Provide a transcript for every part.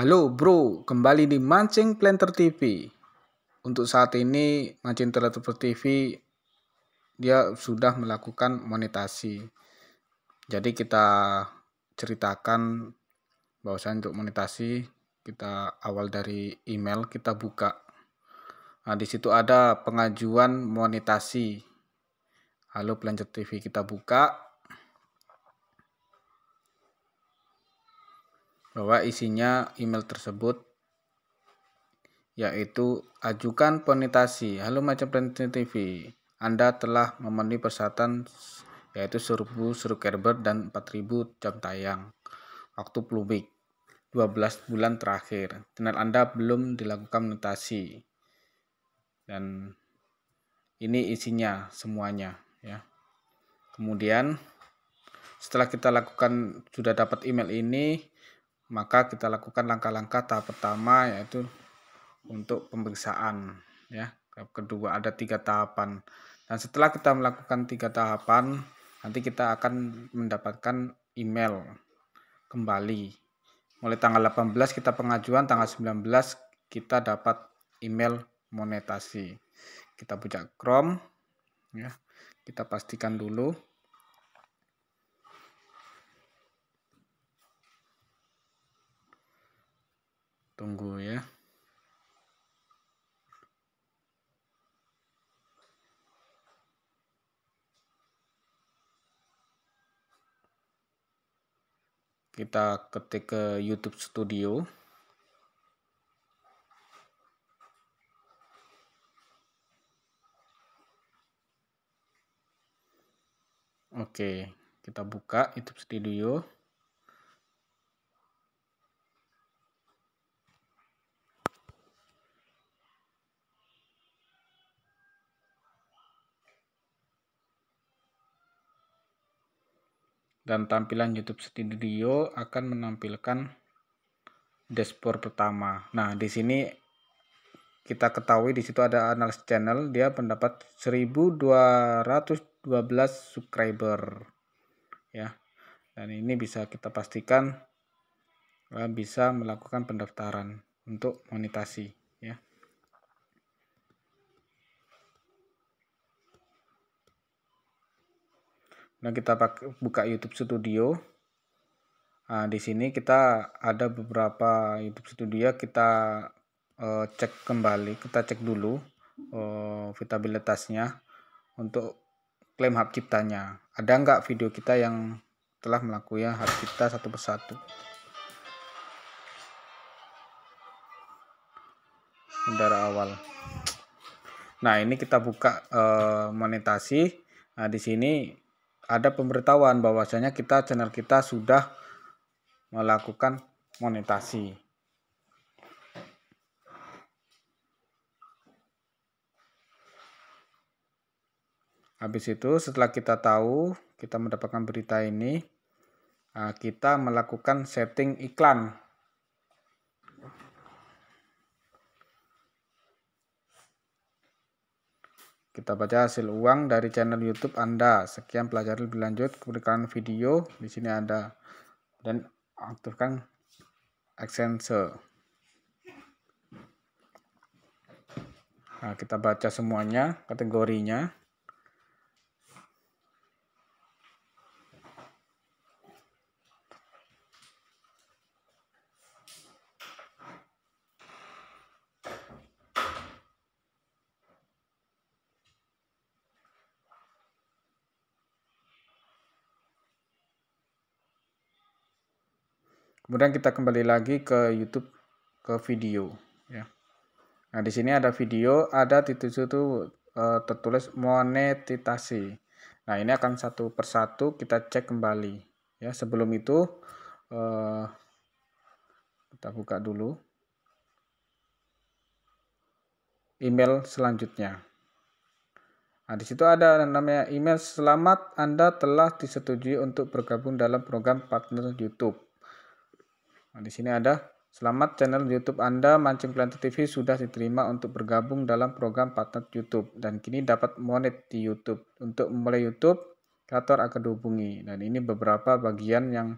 Halo bro, kembali di Mancing Planter TV. Untuk saat ini Mancing Planter TV dia sudah melakukan monetasi. Jadi kita ceritakan bahwasanya untuk monetasi kita awal dari email kita buka. Nah, di situ ada pengajuan monetasi. Halo Planter TV kita buka. bahwa isinya email tersebut yaitu ajukan penitasi. Halo macam Planet TV, Anda telah memenuhi persyaratan yaitu 1000 subscriber dan 4000 jam tayang waktu publik 12 bulan terakhir. Channel Anda belum dilakukan penitasi Dan ini isinya semuanya ya. Kemudian setelah kita lakukan sudah dapat email ini, maka kita lakukan langkah-langkah tahap pertama yaitu untuk pemeriksaan ya kedua ada tiga tahapan dan setelah kita melakukan tiga tahapan nanti kita akan mendapatkan email kembali mulai tanggal 18 kita pengajuan tanggal 19 kita dapat email monetasi kita buka Chrome ya kita pastikan dulu tunggu ya kita ketik ke YouTube Studio Oke, kita buka YouTube Studio. dan tampilan YouTube Studio akan menampilkan dashboard pertama. Nah, di sini kita ketahui di situ ada analis channel, dia pendapat 1212 subscriber. Ya. Dan ini bisa kita pastikan eh, bisa melakukan pendaftaran untuk monetasi. Nah, kita pakai, buka YouTube Studio. Nah, di sini kita ada beberapa YouTube Studio kita uh, cek kembali, kita cek dulu uh, vitabilitasnya untuk klaim hak ciptanya. Ada nggak video kita yang telah melakukan hak cipta satu persatu? udara awal. Nah, ini kita buka uh, monetasi. Nah, di sini ada pemberitahuan bahwasanya kita channel kita sudah melakukan monetasi. Habis itu setelah kita tahu, kita mendapatkan berita ini, ah, kita melakukan setting iklan Kita baca hasil uang dari channel YouTube Anda. Sekian pelajaran lebih lanjut klik video di sini ada dan aktifkan Accenture. Nah, kita baca semuanya kategorinya. Kemudian kita kembali lagi ke YouTube ke video ya. Nah, di sini ada video, ada titik situ eh, tertulis monetisasi. Nah, ini akan satu persatu kita cek kembali ya. Sebelum itu uh, kita buka dulu email selanjutnya. Nah, di situ ada namanya email selamat Anda telah disetujui untuk bergabung dalam program partner YouTube. Nah, di sini ada Selamat channel YouTube Anda Mancing Planter TV sudah diterima untuk bergabung dalam program partner YouTube dan kini dapat monet di YouTube. Untuk memulai YouTube, kreator akan dihubungi. Dan nah, ini beberapa bagian yang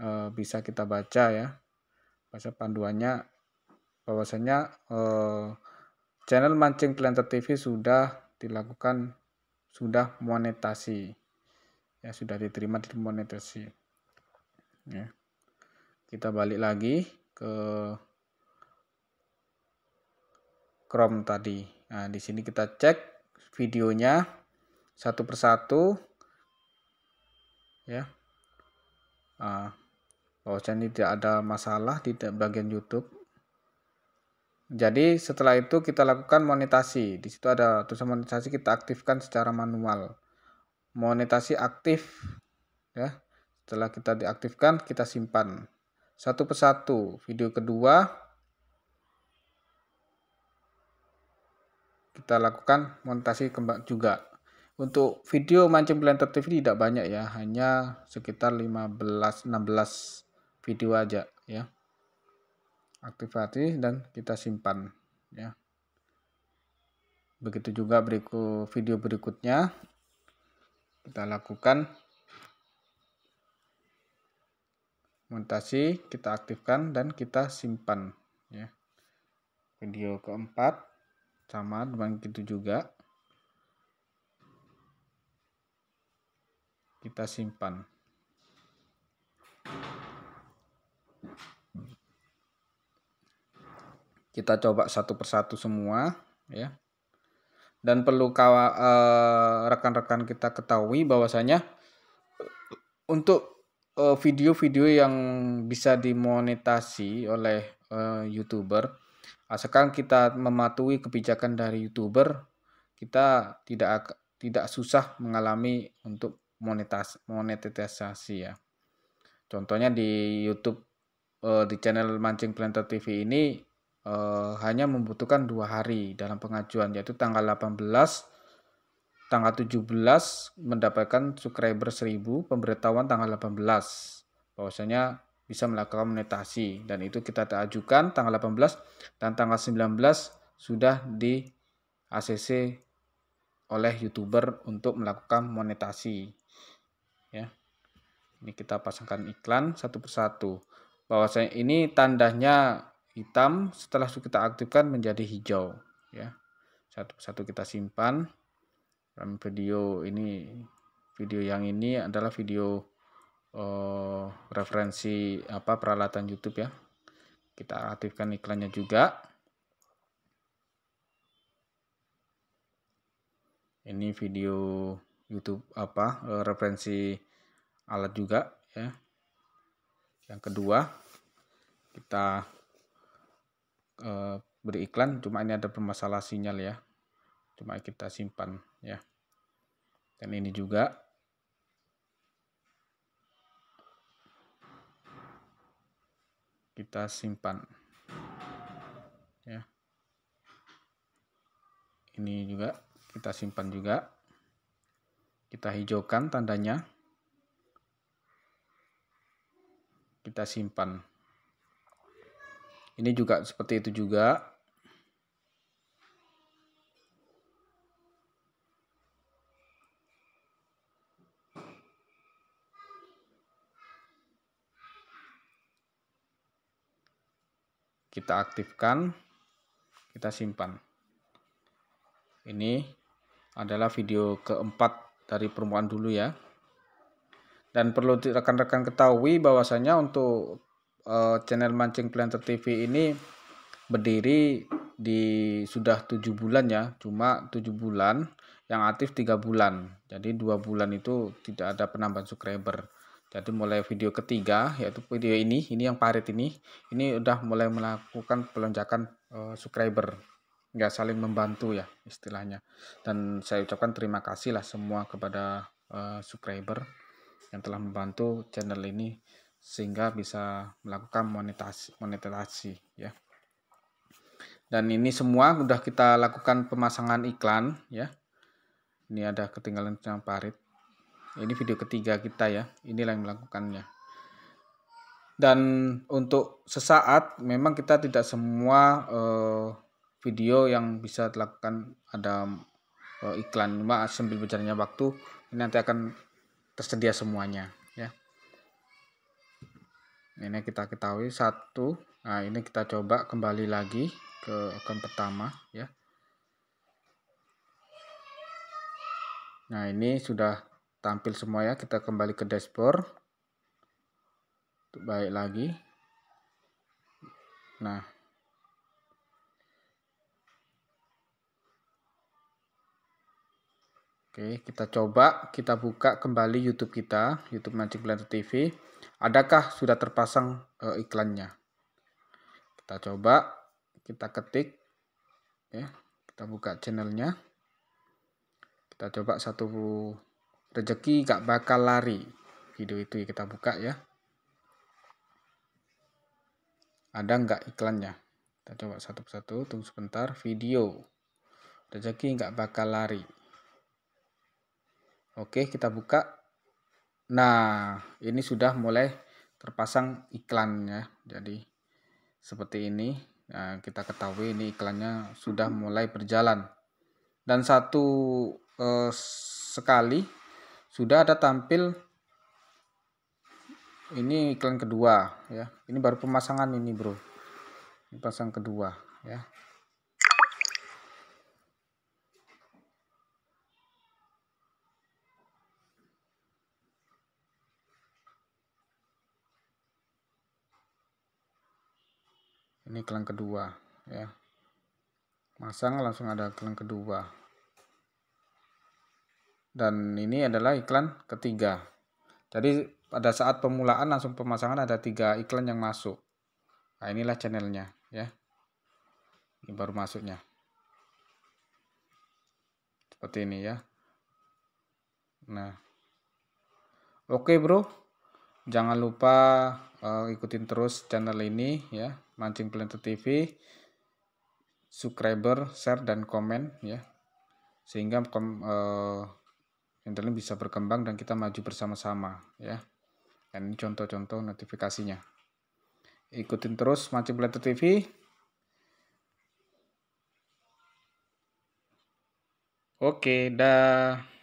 e, bisa kita baca ya. Baca panduannya bahwasanya e, channel Mancing Planter TV sudah dilakukan sudah monetasi. Ya, sudah diterima di monetasi. Ya kita balik lagi ke Chrome tadi. Nah, di sini kita cek videonya satu persatu. Ya. Nah, ini tidak ada masalah di bagian YouTube. Jadi setelah itu kita lakukan monetasi. Di situ ada tulisan monetasi kita aktifkan secara manual. Monetasi aktif ya. Setelah kita diaktifkan kita simpan satu persatu. Video kedua kita lakukan montasi kembang juga. Untuk video mancing blender TV tidak banyak ya, hanya sekitar 15 16 video aja ya. aktifasi dan kita simpan ya. Begitu juga berikut video berikutnya kita lakukan mutasi kita aktifkan dan kita simpan ya video keempat sama dengan itu juga kita simpan kita coba satu persatu semua ya dan perlu eh, rekan-rekan kita ketahui bahwasanya eh, untuk Eh, video-video yang bisa dimonetasi oleh uh, youtuber asalkan ah, kita mematuhi kebijakan dari youtuber kita tidak tidak susah mengalami untuk monetas monetisasi ya contohnya di YouTube uh, di channel Mancing Planter TV ini uh, hanya membutuhkan dua hari dalam pengajuan yaitu tanggal 18 tanggal 17 mendapatkan subscriber 1000, pemberitahuan tanggal 18 bahwasanya bisa melakukan monetasi dan itu kita ajukan tanggal 18 dan tanggal 19 sudah di ACC oleh YouTuber untuk melakukan monetasi. Ya. Ini kita pasangkan iklan satu persatu. Bahwasanya ini tandanya hitam setelah kita aktifkan menjadi hijau, ya. Satu persatu kita simpan dan video ini video yang ini adalah video uh, referensi apa peralatan YouTube ya kita aktifkan iklannya juga ini video YouTube apa uh, referensi alat juga ya yang kedua kita uh, iklan cuma ini ada bermasalah sinyal ya cuma kita simpan ya. Dan ini juga kita simpan. Ya. Ini juga kita simpan juga. Kita hijaukan tandanya. Kita simpan. Ini juga seperti itu juga kita aktifkan kita simpan ini adalah video keempat dari permukaan dulu ya dan perlu rekan-rekan ketahui bahwasanya untuk uh, channel mancing planter TV ini berdiri di sudah tujuh bulan ya cuma tujuh bulan yang aktif tiga bulan jadi dua bulan itu tidak ada penambahan subscriber jadi mulai video ketiga yaitu video ini ini yang parit ini ini udah mulai melakukan pelonjakan uh, subscriber nggak saling membantu ya istilahnya dan saya ucapkan terima kasih lah semua kepada uh, subscriber yang telah membantu channel ini sehingga bisa melakukan monetasi monetasi ya dan ini semua udah kita lakukan pemasangan iklan ya ini ada ketinggalan yang parit ini video ketiga kita ya inilah yang melakukannya dan untuk sesaat memang kita tidak semua uh, video yang bisa dilakukan ada uh, iklan cuma sambil berjalannya waktu ini nanti akan tersedia semuanya ya ini kita ketahui satu nah ini kita coba kembali lagi ke akun pertama ya nah ini sudah tampil semua ya kita kembali ke dashboard baik lagi nah Oke, kita coba kita buka kembali YouTube kita, YouTube Magic Blender TV. Adakah sudah terpasang e, iklannya? Kita coba, kita ketik, ya, kita buka channelnya. Kita coba satu Rezeki gak bakal lari. Video itu kita buka ya. Ada nggak iklannya? Kita coba satu persatu, tunggu sebentar. Video. Rezeki nggak bakal lari. Oke, kita buka. Nah, ini sudah mulai terpasang iklannya. Jadi, seperti ini. Nah, kita ketahui ini iklannya sudah mulai berjalan. Dan satu eh, sekali sudah ada tampil ini iklan kedua ya ini baru pemasangan ini bro ini pasang kedua ya ini iklan kedua ya masang langsung ada iklan kedua dan ini adalah iklan ketiga jadi pada saat pemulaan langsung pemasangan ada tiga iklan yang masuk nah inilah channelnya ya ini baru masuknya seperti ini ya nah oke bro jangan lupa uh, ikutin terus channel ini ya mancing Planet TV subscriber share dan komen ya sehingga kom, uh, eh, Sentinel bisa berkembang dan kita maju bersama-sama ya. Dan ini contoh-contoh notifikasinya. Ikutin terus letter TV. Oke, dah.